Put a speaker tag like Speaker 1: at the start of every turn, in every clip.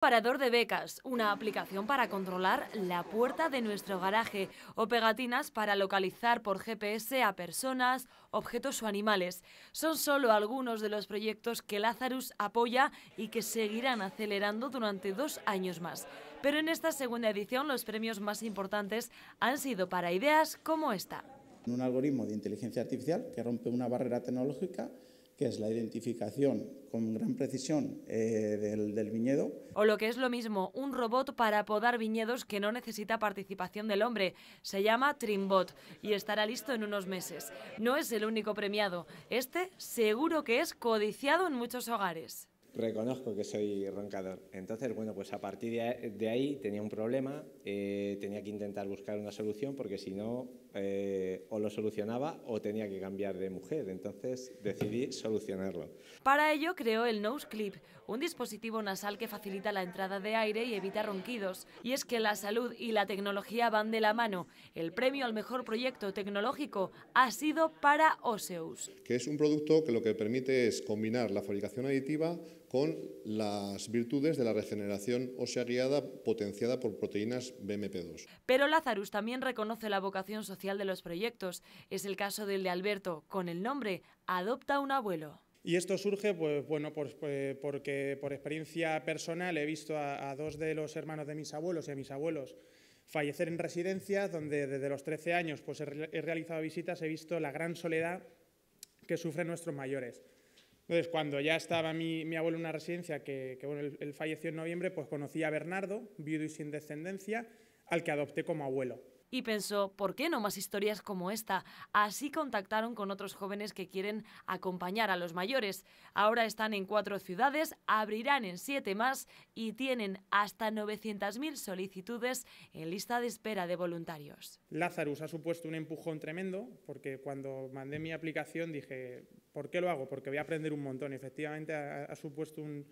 Speaker 1: Parador de becas, una aplicación para controlar la puerta de nuestro garaje o pegatinas para localizar por GPS a personas, objetos o animales. Son solo algunos de los proyectos que Lazarus apoya y que seguirán acelerando durante dos años más. Pero en esta segunda edición los premios más importantes han sido para ideas como esta.
Speaker 2: Un algoritmo de inteligencia artificial que rompe una barrera tecnológica que es la identificación con gran precisión eh, del, viñedo.
Speaker 1: O lo que es lo mismo, un robot para podar viñedos que no necesita participación del hombre. Se llama Trimbot y estará listo en unos meses. No es el único premiado. Este seguro que es codiciado en muchos hogares.
Speaker 2: Reconozco que soy roncador. Entonces, bueno, pues a partir de ahí tenía un problema, eh, tenía que intentar buscar una solución porque si no, eh, o lo solucionaba o tenía que cambiar de mujer. Entonces decidí solucionarlo.
Speaker 1: Para ello creó el Nose Clip, un dispositivo nasal que facilita la entrada de aire y evita ronquidos. Y es que la salud y la tecnología van de la mano. El premio al mejor proyecto tecnológico ha sido para Oseus.
Speaker 2: Que es un producto que lo que permite es combinar la fabricación aditiva con las virtudes de la regeneración ósea guiada potenciada por proteínas BMP2.
Speaker 1: Pero Lazarus también reconoce la vocación social de los proyectos. Es el caso del de Alberto, con el nombre Adopta un abuelo.
Speaker 2: Y esto surge, pues, bueno, eh, porque por experiencia personal he visto a, dos de los hermanos de mis abuelos y a mis abuelos fallecer en residencias, donde desde los 13 años pues, he, realizado visitas, he visto la gran soledad que sufren nuestros mayores. Entonces, cuando ya estaba mi, abuelo en una residencia, que, él, falleció en noviembre, pues conocí a Bernardo, viudo y sin descendencia, al que adopté como abuelo
Speaker 1: y pensó, ¿por qué no más historias como esta? Así contactaron con otros jóvenes que quieren acompañar a los mayores. Ahora están en cuatro ciudades, abrirán en siete más y tienen hasta 900.000 solicitudes en lista de espera de voluntarios.
Speaker 2: Lazarus ha supuesto un empujón tremendo porque cuando mandé mi aplicación dije, ¿por qué lo hago? Porque voy a aprender un montón. Efectivamente ha, supuesto un,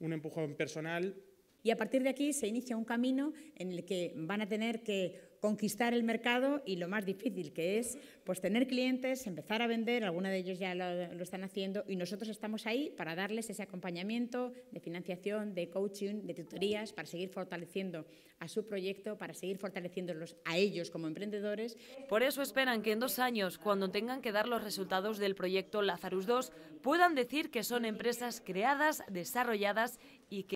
Speaker 2: un empujón personal
Speaker 1: y a partir de aquí se inicia un camino en el que van a tener que conquistar el mercado y lo más difícil que es pues tener clientes, empezar a vender, algunos de ellos ya lo, están haciendo y nosotros estamos ahí para darles ese acompañamiento de financiación, de coaching, de tutorías para seguir fortaleciendo a su proyecto, para seguir fortaleciéndolos a ellos como emprendedores. Por eso esperan que en dos años, cuando tengan que dar los resultados del proyecto Lazarus 2, puedan decir que son empresas creadas, desarrolladas y que